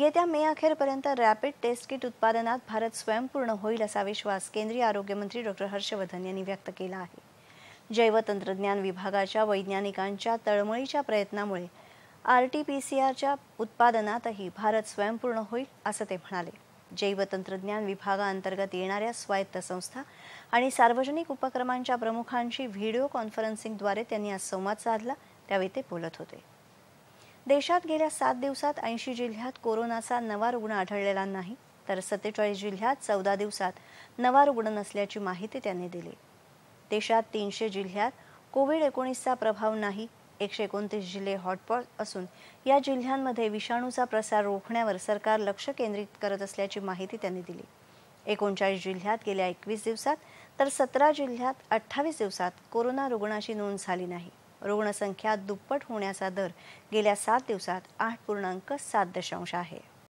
येत्या मे अखेरपर्यंत rapid taste kit उत्पादनात भारत स्वयंपूर्ण होईल असा विश्वास केंद्रीय आरोग्यमंत्री डॉक्टर हर्षवर्धन यांनी व्यक्त केला आहे जैवतंत्रज्ञान विभागाच्या वैज्ञानिकांच्या तळमळीच्या प्रयत्नामुळे आर टी पी सी आरच्या उत्पादनातही भारत स्वयंपूर्ण होईल असं ते म्हणाले जैवतंत्रज्ञान विभागाअंतर्गत येणाऱ्या स्वायत्त संस्था आणि सार्वजनिक उपक्रमांच्या प्रमुखांशी व्हिडिओ कॉन्फरन्सिंगद्वारे त्यांनी आज संवाद साधला त्यावेळी ते बोलत होते देशात गेल्या सात दिवसात ऐंशी जिल्ह्यात कोरोनाचा नवा रुग्ण आढळलेला नाही तर सत्तेचाळीस जिल्ह्यात चौदा दिवसात नवा रुग्ण नसल्याची माहिती त्यांनी दिली देशात तीनशे जिल्ह्यात कोविड एकोणीसचा प्रभाव नाही एकशे एकोणतीस जिल्हे हॉटस्पॉट असून या जिल्ह्यांमध्ये विषाणूचा प्रसार रोखण्यावर सरकार लक्ष केंद्रित करत असल्याची माहिती त्यांनी दिली एकोणचाळीस जिल्ह्यात गेल्या एकवीस दिवसात तर सतरा जिल्ह्यात अठ्ठावीस दिवसात कोरोना रुग्णाची नोंद झाली नाही रुग्णसंख्या दुप्पट होण्याचा दर गेल्या सात दिवसात आठ पूर्णांक सात दशांश आहे